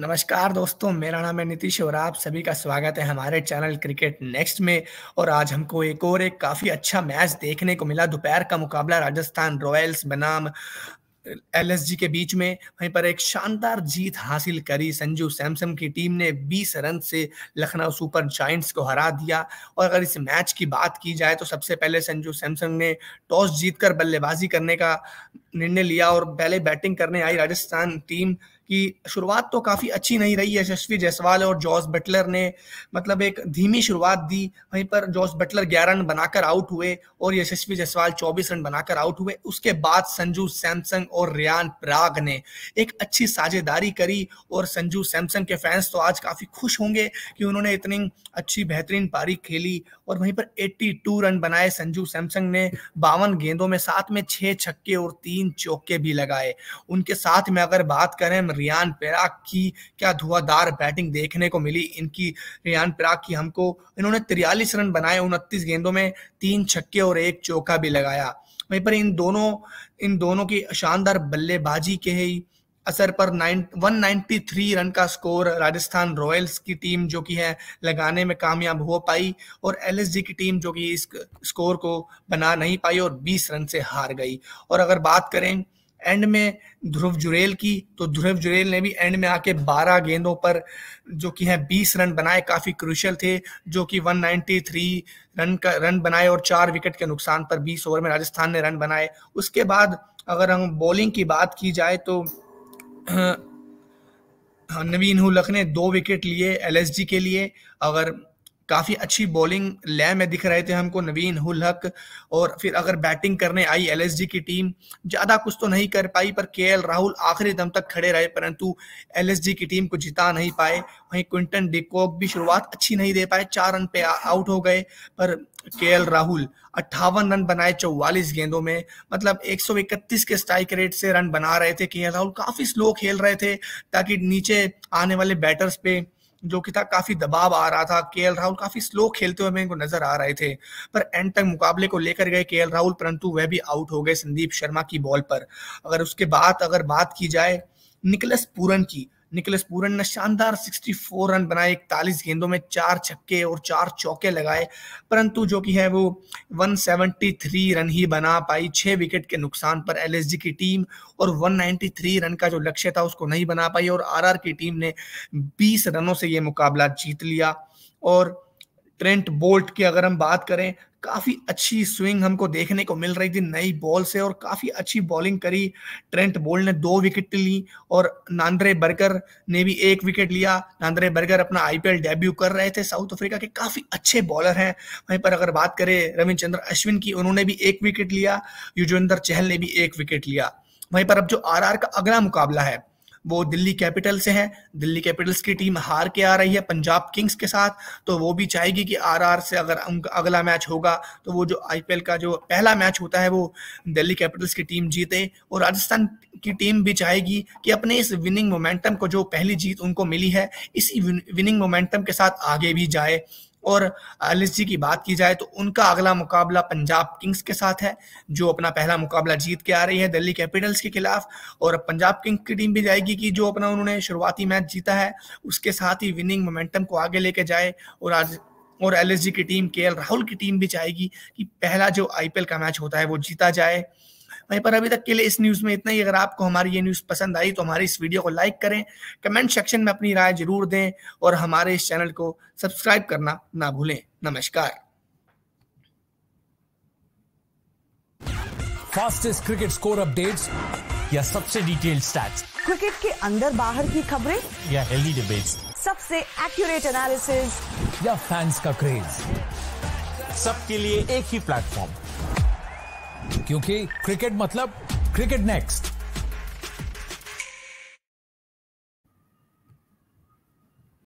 नमस्कार दोस्तों मेरा नाम है नीतीश और आप सभी का स्वागत है हमारे चैनल क्रिकेट नेक्स्ट में और आज हमको एक और एक काफ़ी अच्छा मैच देखने को मिला दोपहर का मुकाबला राजस्थान रॉयल्स बनाम एल के बीच में वहीं पर एक शानदार जीत हासिल करी संजू सैमसन की टीम ने 20 रन से लखनऊ सुपर जाइंट्स को हरा दिया और अगर इस मैच की बात की जाए तो सबसे पहले संजू सैमसन ने टॉस जीतकर बल्लेबाजी करने का निर्णय लिया और पहले बैटिंग करने आई राजस्थान टीम कि शुरुआत तो काफ़ी अच्छी नहीं रही यशस्वी जायसवाल और जॉस बटलर ने मतलब एक धीमी शुरुआत दी वहीं पर जॉस बटलर ग्यारह रन बनाकर आउट हुए और यशस्वी जायसवाल चौबीस रन बनाकर आउट हुए उसके बाद संजू सैमसंग और रियान प्राग ने एक अच्छी साझेदारी करी और संजू सैमसंग के फैंस तो आज काफ़ी खुश होंगे कि उन्होंने इतनी अच्छी बेहतरीन पारी खेली और वहीं पर एट्टी रन बनाए संजू सैमसंग ने बावन गेंदों में साथ में छह छक्के और तीन चौके भी लगाए उनके साथ में अगर बात करें रियान पेराक की क्या धुआंधार बैटिंग देखने को मिली इनकी रियान पेराक की हमको इन्होंने तिरयालीस रन बनाए उनतीस गेंदों में तीन छक्के और एक चौका भी लगाया वहीं पर इन दोनों इन दोनों की शानदार बल्लेबाजी के ही असर पर नाइन 193 रन का स्कोर राजस्थान रॉयल्स की टीम जो कि है लगाने में कामयाब हो पाई और एलएसजी की टीम जो कि इस स्कोर को बना नहीं पाई और 20 रन से हार गई और अगर बात करें एंड में ध्रुव जुरेल की तो ध्रुव जुरेल ने भी एंड में आके 12 गेंदों पर जो कि हैं 20 रन बनाए काफ़ी क्रुशियल थे जो कि 193 रन का रन बनाए और चार विकेट के नुकसान पर 20 ओवर में राजस्थान ने रन बनाए उसके बाद अगर हम बॉलिंग की बात की जाए तो नवीन हुलक ने दो विकेट लिए एलएसजी के लिए अगर काफ़ी अच्छी बॉलिंग लय में दिख रहे थे हमको नवीन हुल हक और फिर अगर बैटिंग करने आई एल की टीम ज़्यादा कुछ तो नहीं कर पाई पर के राहुल आखिरी दम तक खड़े रहे परंतु एल की टीम को जिता नहीं पाए वहीं क्विंटन डिकॉक भी शुरुआत अच्छी नहीं दे पाए चार रन पे आउट हो गए पर के राहुल अट्ठावन रन बनाए चौवालीस गेंदों में मतलब इकतीस के स्ट्राइक रेट से रन बना रहे थे के राहुल काफ़ी स्लो खेल रहे थे ताकि नीचे आने वाले बैटर्स पे जो कि था काफी दबाव आ रहा था के राहुल काफी स्लो खेलते हुए इनको नजर आ रहे थे पर एंड तक मुकाबले को लेकर गए के राहुल परंतु वह भी आउट हो गए संदीप शर्मा की बॉल पर अगर उसके बाद अगर बात की जाए निकलस पूरन की निकलस पूरन ने शानदार 64 रन बनाए इकतालीस गेंदों में चार छक्के और चार चौके लगाए परंतु जो कि है वो 173 रन ही बना पाई छः विकेट के नुकसान पर एल की टीम और 193 रन का जो लक्ष्य था उसको नहीं बना पाई और आर की टीम ने बीस रनों से ये मुकाबला जीत लिया और ट्रेंट बोल्ट की अगर हम बात करें काफी अच्छी स्विंग हमको देखने को मिल रही थी नई बॉल से और काफी अच्छी बॉलिंग करी ट्रेंट बोल ने दो विकेट ली और नांद्रे बर्गर ने भी एक विकेट लिया नांद्रे बर्गर अपना आईपीएल डेब्यू कर रहे थे साउथ अफ्रीका के काफी अच्छे बॉलर हैं वहीं पर अगर बात करें रविचंद्र अश्विन की उन्होंने भी एक विकेट लिया युजवेंद्र चहल ने भी एक विकेट लिया वहीं पर अब जो आर का अगला मुकाबला है वो दिल्ली कैपिटल से है दिल्ली कैपिटल्स की टीम हार के आ रही है पंजाब किंग्स के साथ तो वो भी चाहेगी कि आरआर से अगर उनका अगला मैच होगा तो वो जो आईपीएल का जो पहला मैच होता है वो दिल्ली कैपिटल्स की टीम जीते और राजस्थान की टीम भी चाहेगी कि अपने इस विनिंग मोमेंटम को जो पहली जीत उनको मिली है इसी विनिंग मोमेंटम के साथ आगे भी जाए और एल की बात की जाए तो उनका अगला मुकाबला पंजाब किंग्स के साथ है जो अपना पहला मुकाबला जीत के आ रही है दिल्ली कैपिटल्स के खिलाफ और पंजाब किंग्स की टीम भी जाएगी कि जो अपना उन्होंने शुरुआती मैच जीता है उसके साथ ही विनिंग मोमेंटम को आगे लेके जाए और आज और एल की टीम के राहुल की टीम भी चाहेगी कि पहला जो आईपीएल का मैच होता है वो जीता जाए वहीं पर अभी तक के लिए इस न्यूज़ में इतना ही अगर आपको हमारी ये न्यूज़ पसंद आई तो हमारे इस वीडियो को लाइक करें कमेंट सेक्शन में अपनी राय जरूर दें और हमारे इस चैनल को सब्सक्राइब करना ना भूलें नमस्कार फास्टेस्ट क्रिकेट स्कोर अपडेट्स या सबसे डिटेल्ड स्टैट्स क्रिकेट के अंदर बाहर की खबरें या हेल्दी डिबेट्स सबसे एक्यूरेट एनालिसिस या फैंस का क्रेज सबके लिए एक ही प्लेटफॉर्म क्योंकि क्रिकेट मतलब क्रिकेट नेक्स्ट